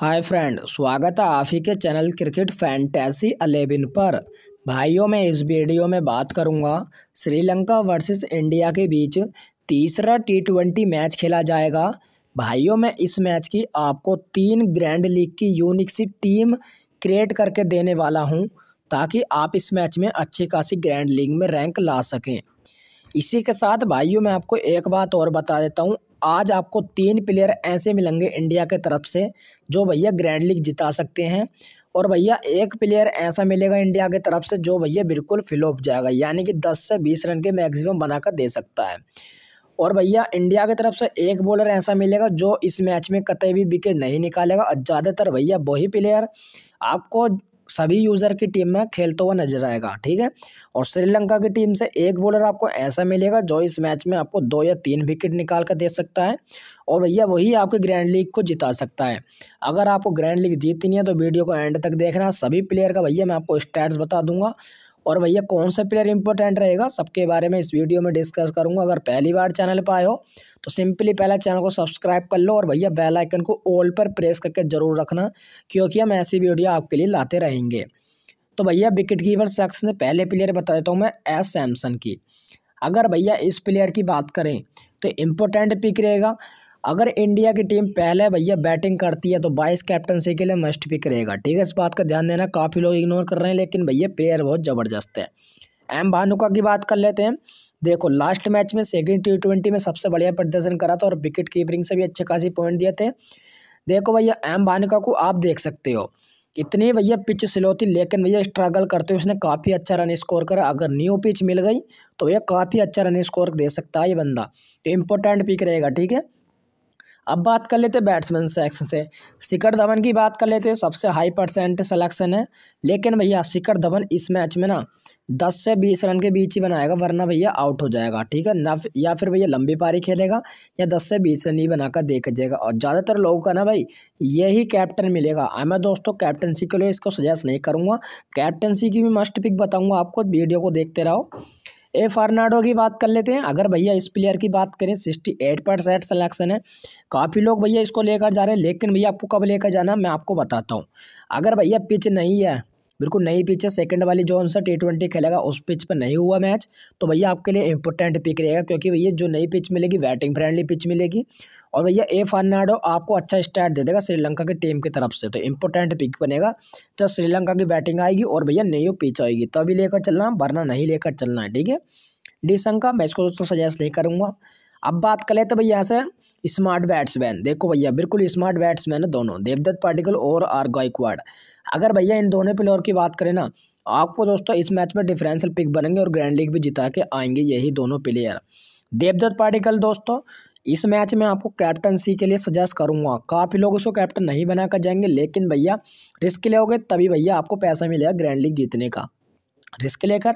hi friend स्वागत है आप ही के चैनल क्रिकेट फैंटेसी अलेवन पर भाइयों मैं इस वीडियो में बात करूंगा श्रीलंका वर्सेस इंडिया के बीच तीसरा टी ट्वेंटी मैच खेला जाएगा भाइयों मैं इस मैच की आपको तीन ग्रैंड लीग की यूनिक सी टीम क्रिएट करके देने वाला हूं ताकि आप इस मैच में अच्छी खासी ग्रैंड लीग में रैंक ला सकें इसी के साथ भाइयों मैं आपको एक बात और बता देता हूँ आज आपको तीन प्लेयर ऐसे मिलेंगे इंडिया के तरफ से जो भैया ग्रैंड लीग जिता सकते हैं और भैया एक प्लेयर ऐसा मिलेगा इंडिया के तरफ से जो भैया बिल्कुल फिलोप जाएगा यानी कि दस से बीस रन के मैक्सिमम बनाकर दे सकता है और भैया इंडिया की तरफ से एक बॉलर ऐसा मिलेगा जो इस मैच में कतई भी विकेट नहीं निकालेगा और ज़्यादातर भैया वही प्लेयर आपको सभी यूज़र की टीम में खेलता हुआ नजर आएगा ठीक है और श्रीलंका की टीम से एक बॉलर आपको ऐसा मिलेगा जो इस मैच में आपको दो या तीन विकेट निकाल कर दे सकता है और भैया वही आपके ग्रैंड लीग को जिता सकता है अगर आपको ग्रैंड लीग जीतनी है तो वीडियो को एंड तक देखना सभी प्लेयर का भैया मैं आपको स्टैट्स बता दूंगा और भैया कौन सा प्लेयर इंपॉर्टेंट रहेगा सबके बारे में इस वीडियो में डिस्कस करूंगा अगर पहली बार चैनल पर आए हो तो सिंपली पहले चैनल को सब्सक्राइब कर लो और भैया बेल आइकन को ऑल पर प्रेस करके ज़रूर रखना क्योंकि हम ऐसी वीडियो आपके लिए लाते रहेंगे तो भैया विकेट कीपर सेक्शन से पहले प्लेयर बता देता हूँ मैं एस सैमसन की अगर भैया इस प्लेयर की बात करें तो इम्पोर्टेंट पिक रहेगा अगर इंडिया की टीम पहले भैया बैटिंग करती है तो बाईस कैप्टनसी के लिए मस्ट पिक रहेगा ठीक है इस बात का ध्यान देना काफ़ी लोग इग्नोर कर रहे हैं लेकिन भैया प्लेयर बहुत ज़बरदस्त है एम भानुका की बात कर लेते हैं देखो लास्ट मैच में सेकेंड टी ट्वेंटी में सबसे बढ़िया प्रदर्शन करा था और विकेट कीपरिंग से भी अच्छे खासी पॉइंट दिए थे देखो भैया एम भानुका को आप देख सकते हो इतनी भैया पिच स्लो थी लेकिन भैया स्ट्रगल करते हुए उसने काफ़ी अच्छा रन स्कोर करा अगर न्यू पिच मिल गई तो भैया काफ़ी अच्छा रन स्कोर दे सकता है ये बंदा तो इम्पोर्टेंट पिक रहेगा ठीक है अब बात कर लेते बैट्समैन सेक्शन से शिखर धवन की बात कर लेते सबसे हाई परसेंट सलेक्शन है लेकिन भैया शिखर धवन इस मैच में ना दस से बीस रन के बीच ही बनाएगा वरना भैया आउट हो जाएगा ठीक है ना या फिर भैया लंबी पारी खेलेगा या दस से बीस रन ही बनाकर देख जाएगा और ज़्यादातर लोगों का ना भाई यही कैप्टन मिलेगा मैं दोस्तों कैप्टनसी के लिए इसको सजेस्ट नहीं करूँगा कैप्टनसी की भी मस्ट पिक बताऊँगा आपको वीडियो को देखते रहो ए फर्नाडो की बात कर लेते हैं अगर भैया इस प्लेयर की बात करें सिक्सटी एट परसेंट सलेक्शन है काफ़ी लोग भैया इसको लेकर जा रहे हैं लेकिन भैया आपको कब लेकर जाना मैं आपको बताता हूँ अगर भैया पिच नहीं है बिल्कुल नई पिच है सेकेंड वाली जो उनसे टी ट्वेंटी खेलेगा उस पिच पर नहीं हुआ मैच तो भैया आपके लिए इंपॉर्टेंट पिक रहेगा क्योंकि भैया जो नई पिच मिलेगी बैटिंग फ्रेंडली पिच मिलेगी और भैया ए फर्नाडो आपको अच्छा स्टार्ट दे देगा श्रीलंका की टीम की तरफ से तो इंपॉर्टेंट पिक बनेगा जब श्रीलंका की बैटिंग आएगी और भैया नहीं पिच आएगी तभी लेकर चलना है वरना नहीं लेकर चलना है ठीक है डिसंग मैं इसको दोस्तों सजेस्ट नहीं करूँगा अब बात करें तो भैया से स्मार्ट बैट्समैन देखो भैया बिल्कुल स्मार्ट बैट्समैन है दोनों देवदत्त पाटिकल और आर गायकवाड अगर भैया इन दोनों प्लेयर की बात करें ना आपको दोस्तों इस मैच में डिफरेंशियल पिक बनेंगे और ग्रैंड लीग भी जिता के आएंगे यही दोनों प्लेयर देवदत्त पाटिकल दोस्तों इस मैच में आपको कैप्टनसी के लिए सजेस्ट करूंगा काफ़ी लोग उसको कैप्टन नहीं बनाकर जाएंगे लेकिन भैया रिस्क लोगे तभी भैया आपको पैसा मिलेगा ग्रैंड लीग जीतने का रिस्क लेकर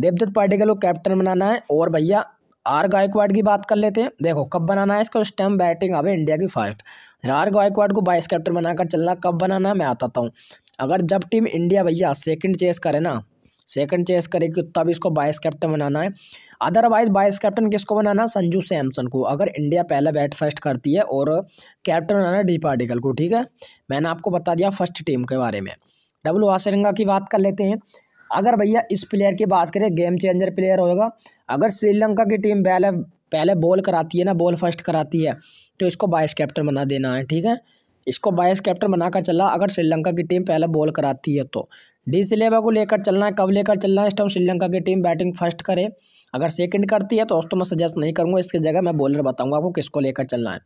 देवदत्त का लोग कैप्टन बनाना है और भैया आर गायकवाड की बात कर लेते हैं देखो कब बनाना है इसको इस टाइम बैटिंग अब इंडिया की फास्ट आर गायकवाड को बाइस कैप्टन बनाकर चलना कब बनाना है मैं आताता हूँ अगर जब टीम इंडिया भैया सेकंड चेस करे ना सेकंड चेस करेगी तब इसको बाइस कैप्टन बनाना है अदरवाइज वाइस कैप्टन किसको बनाना संजू सैमसन को अगर इंडिया पहला बैट फर्स्ट करती है और कैप्टन बनाना डी पार्टिकल को ठीक है मैंने आपको बता दिया फर्स्ट टीम के बारे में डब्लू आशरंगा की बात कर लेते हैं अगर भैया इस प्लेयर की बात करें गेम चेंजर प्लेयर होगा अगर श्रीलंका की टीम पहले पहले बॉल कराती है ना बॉल फर्स्ट कराती है तो इसको वाइस कैप्टन बना देना है ठीक है इसको वाइस कैप्टन बनाकर चला अगर श्रीलंका की टीम पहले बॉल कराती है तो डी सिलेबा को लेकर चलना है कब लेकर चलना है इस टाइम श्रीलंका की टीम बैटिंग फर्स्ट करे अगर सेकंड करती है तो उसको तो मैं सजेस्ट नहीं करूँगा इसके जगह मैं बॉलर बताऊँगा आपको किसको लेकर चलना है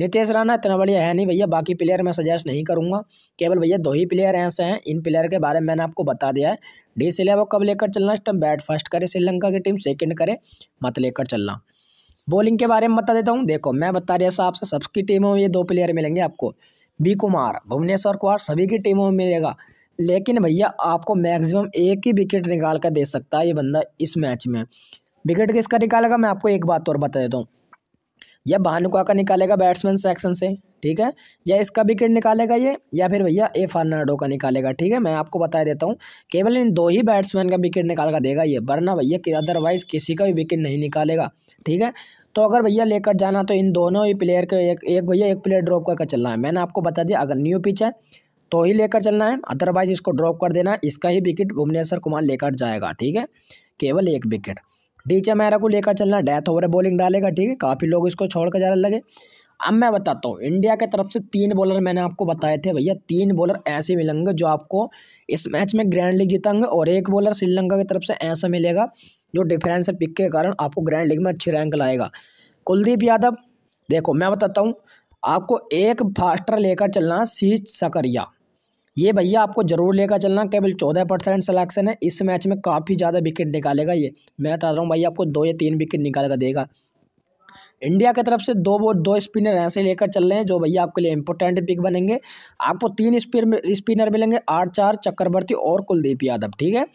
नितेश राणा इतना बढ़िया है नहीं भैया बाकी प्लेयर मैं सजेस्ट नहीं करूँगा केवल भैया दो ही प्लेयर ऐसे हैं इन प्लेयर के बारे में मैंने आपको बता दिया है डी सिलेबा कब लेकर चलना इस टाइम बैट फर्स्ट करे श्रीलंका की टीम सेकेंड करे मत लेकर चलना बॉलिंग के बारे में बता देता हूँ देखो मैं बता रहा साहब आपसे सबकी टीमों में ये दो प्लेयर मिलेंगे आपको बी कुमार भुवनेश्वर कुमार सभी की टीमों में मिलेगा लेकिन भैया आपको मैक्सिमम एक ही विकेट निकाल कर दे सकता है ये बंदा इस मैच में विकेट किसका निकालेगा मैं आपको एक बात और बता देता हूँ या भानुका का निकालेगा बैट्समैन सेक्शन से ठीक है या इसका विकेट निकालेगा ये या फिर भैया ए फर्नाडो का निकालेगा ठीक है मैं आपको बता देता हूँ केवल इन दो ही बैट्समैन का विकेट निकाल कर देगा ये वरना भैया कि अदरवाइज़ किसी का भी विकेट नहीं निकालेगा ठीक है तो अगर भैया लेकर जाना तो इन दोनों ही प्लेयर के एक एक भैया एक प्लेयर ड्रॉप करके चलना है मैंने आपको बता दिया अगर न्यू पिच है तो ही लेकर चलना है अदरवाइज इसको ड्रॉप कर देना है इसका ही विकेट भुवनेश्वर कुमार लेकर जाएगा ठीक है केवल एक विकेट डीचे मैरा को लेकर चलना डेथ ओवर बॉलिंग डालेगा ठीक है काफ़ी लोग इसको छोड़ कर जाने लगे अब मैं बताता हूँ इंडिया के तरफ से तीन बॉलर मैंने आपको बताए थे भैया तीन बॉलर ऐसे मिलेंगे जो आपको इस मैच में ग्रैंड लीग जीतेंगे और एक बॉलर श्रीलंका की तरफ से ऐसा मिलेगा जो डिफरेंस पिक के कारण आपको ग्रैंड लीग में अच्छी रैंक लाएगा कुलदीप यादव देखो मैं बताता हूँ आपको एक फास्टर लेकर चलना सी सकरिया ये भैया आपको जरूर लेकर चलना केवल चौदह परसेंट सलेक्शन है इस मैच में काफ़ी ज़्यादा विकेट निकालेगा ये मैं बता रहा हूँ भैया आपको दो या तीन विकेट निकाल कर देगा इंडिया की तरफ से दो बोर्ड दो स्पिनर ऐसे लेकर चल रहे हैं जो भैया आपके लिए इंपॉर्टेंट पिक बनेंगे आपको तीन स्पिनर स्पिनर मिलेंगे आठ चार चक्रवर्ती और कुलदीप यादव ठीक है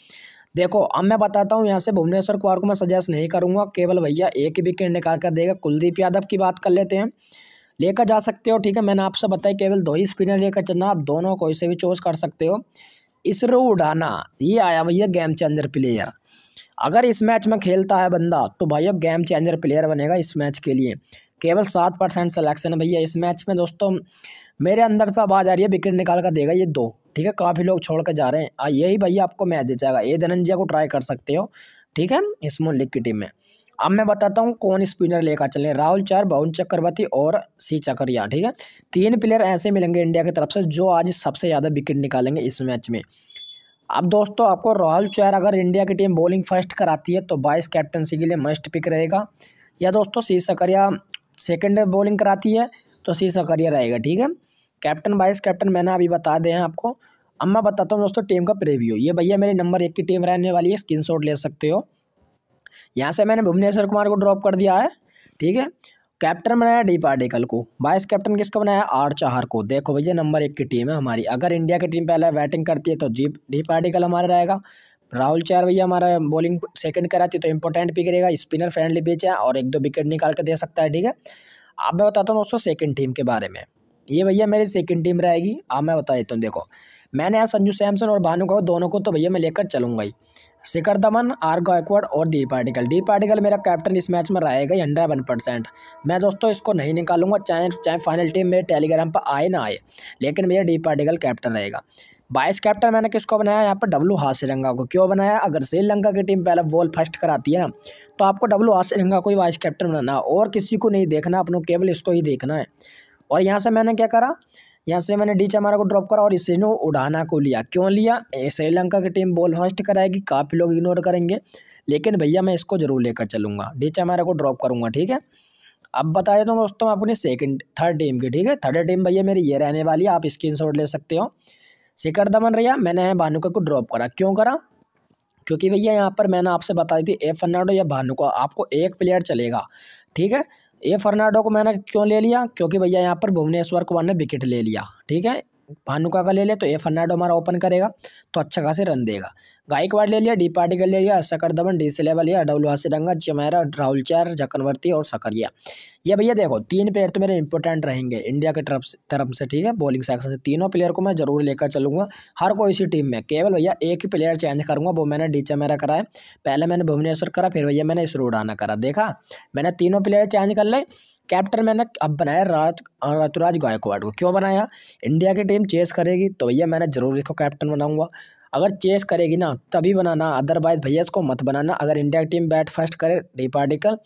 देखो अब मैं बताता हूँ यहाँ से भुवनेश्वर कुमार को मैं सजेस्ट नहीं करूँगा केवल भैया एक ही विकेट निकाल कर देगा कुलदीप यादव की बात कर लेते हैं लेकर जा सकते हो ठीक है मैंने आपसे बताया केवल दो ही स्पिनर लेकर चलना आप दोनों कोई से भी चूज़ कर सकते हो इसरो उड़ाना ये आया भैया गेम चेंजर प्लेयर अगर इस मैच में खेलता है बंदा तो भैया गेम चेंजर प्लेयर बनेगा इस मैच के लिए केवल सात परसेंट सलेक्शन भैया इस मैच में दोस्तों मेरे अंदर से आवाज़ आ रही है विकेट निकाल कर देगा ये दो ठीक है काफ़ी लोग छोड़ कर जा रहे हैं यही भैया आपको मैच दे जाएगा ए धनंजिया को ट्राई कर सकते हो ठीक है स्मॉल लीग की टीम में अब मैं बताता हूँ कौन स्पिनर लेकर चलें राहुल चार भवन चक्रवर्ती और सी चक्रिया ठीक है तीन प्लेयर ऐसे मिलेंगे इंडिया की तरफ से जो आज सबसे ज़्यादा विकेट निकालेंगे इस मैच में अब दोस्तों आपको राहुल चौर अगर इंडिया की टीम बॉलिंग फर्स्ट कराती है तो बाइस कैप्टनसी के लिए मस्ट पिक रहेगा या दोस्तों सी सकरिया सेकेंड बॉलिंग कराती है तो सी सकरिया रहेगा ठीक है कैप्टन बाइस कैप्टन मैंने अभी बता दें आपको अब मैं बताता हूँ दोस्तों टीम का प्रेव्यू ये भैया मेरी नंबर एक की टीम रहने वाली है स्क्रीन ले सकते हो यहाँ से मैंने भुवनेश्वर कुमार को ड्रॉप कर दिया है ठीक है कैप्टन बनाया डी पार्टिकल को वाइस कैप्टन किसको बनाया आर चाहर को देखो भैया नंबर एक की टीम है हमारी अगर इंडिया की टीम पहले बैटिंग करती है तो जी डी पार्टिकल हमारा रहेगा राहुल चार भैया हमारा बॉलिंग सेकंड कराती है तो इंपॉर्टेंट पिक रहेगा स्पिनर फ्रेंडली पिच है और एक दो विकेट निकाल के दे सकता है ठीक है अब मैं बताता हूँ दोस्तों सेकंड टीम के बारे में ये भैया मेरी सेकंड टीम रहेगी अब मैं बता देता हूँ देखो मैंने यहाँ संजू सैमसन और भानु भानुगौर दोनों को तो भैया मैं लेकर चलूँगा ही शिखर धमन आर गायकवाड और डी पार्टिकल डी पार्टिकल मेरा कैप्टन इस मैच में रहेगा ही हंड्रेड वन परसेंट मैं दोस्तों इसको नहीं निकालूंगा चाहे चाहे फाइनल टीम मेरे टेलीग्राम पर आए ना आए लेकिन मेरा डी पार्टिकल कैप्टन रहेगा बाइस कैप्टन मैंने किसको बनाया यहाँ पर डब्लू हाशिरंगा श्रीलंका को क्यों बनाया अगर श्रीलंका की टीम पहले बॉल फर्स्ट कराती है ना तो आपको डब्लू हाशिरंगा श्रीलंका को ही वाइस कैप्टन बनाना और किसी को नहीं देखना अपनों केवल इसको ही देखना है और यहाँ से मैंने क्या करा यहाँ से मैंने डी चमारा को ड्रॉप करा और नो उड़ाना को लिया क्यों लिया श्रीलंका की टीम बॉल फर्स्ट कराएगी काफ़ी लोग इग्नोर करेंगे लेकिन भैया मैं इसको ज़रूर लेकर चलूँगा डी चमारा को ड्रॉप करूँगा ठीक है अब बता देता तो हूँ दोस्तों अपनी सेकंड थर्ड टीम की ठीक है थर्ड टीम भैया मेरी ये रहने वाली है आप शॉट ले सकते हो शिकर दमन रैया मैंने भानुका को ड्रॉप करा क्यों करा क्योंकि भैया यहाँ पर मैंने आपसे बताई थी ए फर्नाडो या भानुका आपको एक प्लेयर चलेगा ठीक है ये फर्नाडो को मैंने क्यों ले लिया क्योंकि भैया यहाँ पर भुवनेश्वर कुमार ने विकेट ले लिया ठीक है भानुका का ले ले तो ये फर्नाडो हमारा ओपन करेगा तो अच्छा खासे रन देगा गायकवाड़ ले लिया डी का ले लिया सकर दमन डी लेवल लिया डब्लू हसीरंगा चमेरा चार जकनवर्ती और सकरिया ये भैया देखो तीन प्लेयर तो मेरे इंपॉर्टेंट रहेंगे इंडिया के तरफ से तरफ से ठीक है बॉलिंग सेक्शन से तीनों प्लेयर को मैं जरूर लेकर चलूंगा हर कोई इसी टीम में केवल भैया एक ही प्लेयर चेंज करूंगा वो मैंने डी चमेरा कराया पहले मैंने भुवनेश्वर करा फिर भैया मैंने इसरो उडाना करा देखा मैंने तीनों प्लेयर चेंज कर ले कैप्टन मैंने अब बनाया राज ऋतुराज गायकवाड़ को क्यों बनाया इंडिया की टीम चेस करेगी तो भैया मैंने जरूर इसको कैप्टन बनाऊंगा अगर चेस करेगी ना तभी बनाना अदरवाइज भैया इसको मत बनाना अगर इंडिया की टीम बैट फर्स्ट करे रिपार्टिकल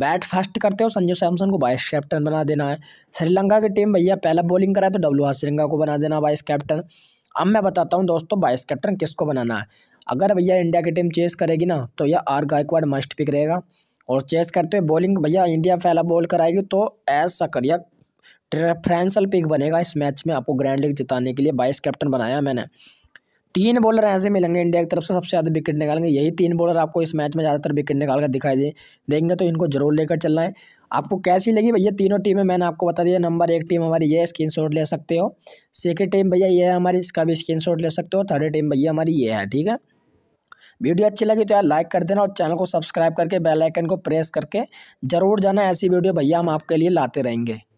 बैट फर्स्ट करते हो संजू सैमसन को वाइस कैप्टन बना देना है श्रीलंका की टीम भैया पहला बॉलिंग कराए तो डब्लू आर श्रीलंका को बना देना वाइस कैप्टन अब मैं बताता हूँ दोस्तों वाइस कैप्टन किसको बनाना है अगर भैया इंडिया की टीम चेस करेगी ना तो यह आर गायकवाड मस्ट पिक रहेगा और चेस करते हुए बॉलिंग भैया इंडिया पहला बॉल कराएगी तो एज यह ट्रेफ्रेंसल पिक बनेगा इस मैच में आपको ग्रैंड लीग जिताने के लिए वाइस कैप्टन बनाया मैंने तीन बॉलर ऐसे मिलेंगे इंडिया की तरफ से सबसे ज़्यादा विकेट निकालेंगे यही तीन बॉलर आपको इस मैच में ज़्यादातर विकेट निकाल कर दिखाई दे देंगे तो इनको जरूर लेकर चलना है आपको कैसी लगी भैया तीनों टीमें मैंने आपको बता दिया नंबर एक टीम हमारी ये स्क्रीन शॉट ले सकते हो सेकेंड टीम भैया ये है हमारी इसका भी स्क्रीन शॉट ले सकते हो थर्ड टीम भैया हमारी ये है ठीक है वीडियो अच्छी लगी तो यार लाइक कर देना और चैनल को सब्सक्राइब करके बेल आइकन को प्रेस करके जरूर जाना ऐसी वीडियो भैया हम आपके लिए लाते रहेंगे